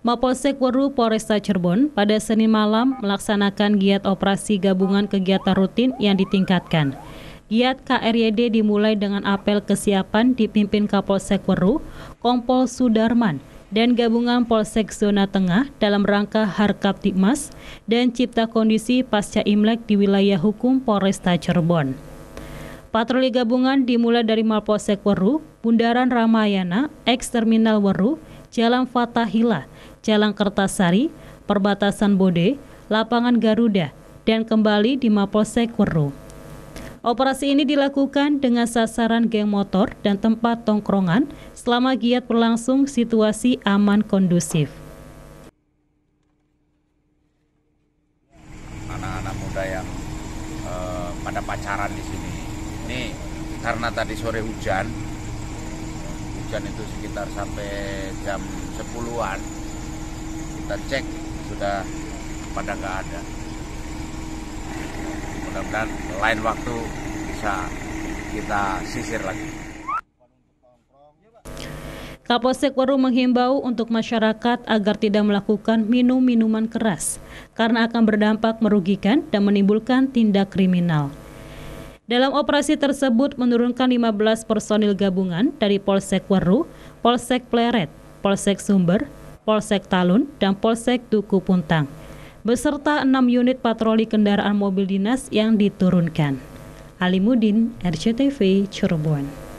Mapolsek Weru Polresta Cirebon pada Senin malam melaksanakan giat operasi gabungan kegiatan rutin yang ditingkatkan. Giat KRYD dimulai dengan apel kesiapan dipimpin Kapolsek Weru, Kompol Sudarman, dan gabungan Polsek Zona Tengah dalam rangka Harkap Tikmas dan cipta kondisi pasca Imlek di wilayah hukum Polresta Cirebon. Patroli gabungan dimulai dari Mapolsek Weru, Bundaran Ramayana, eks Terminal Weru, Jalan Fatahila, Jalan Kertasari, perbatasan Bode, lapangan Garuda, dan kembali di Mapolsek Weru. Operasi ini dilakukan dengan sasaran geng motor dan tempat tongkrongan selama giat berlangsung situasi aman kondusif. Anak-anak muda yang uh, pada pacaran di sini. Ini karena tadi sore hujan, hujan itu sekitar sampai jam 10-an, kita cek sudah pada nggak ada mudah-mudahan lain waktu bisa kita sisir lagi Kapolsek Waru menghimbau untuk masyarakat agar tidak melakukan minum minuman keras karena akan berdampak merugikan dan menimbulkan tindak kriminal. Dalam operasi tersebut menurunkan 15 personil gabungan dari Polsek Waru, Polsek Pleret, Polsek Sumber, Polsek Talun dan Polsek Duku Puntang, beserta enam unit patroli kendaraan mobil dinas yang diturunkan. Alimudin, RCTV, Cirebon.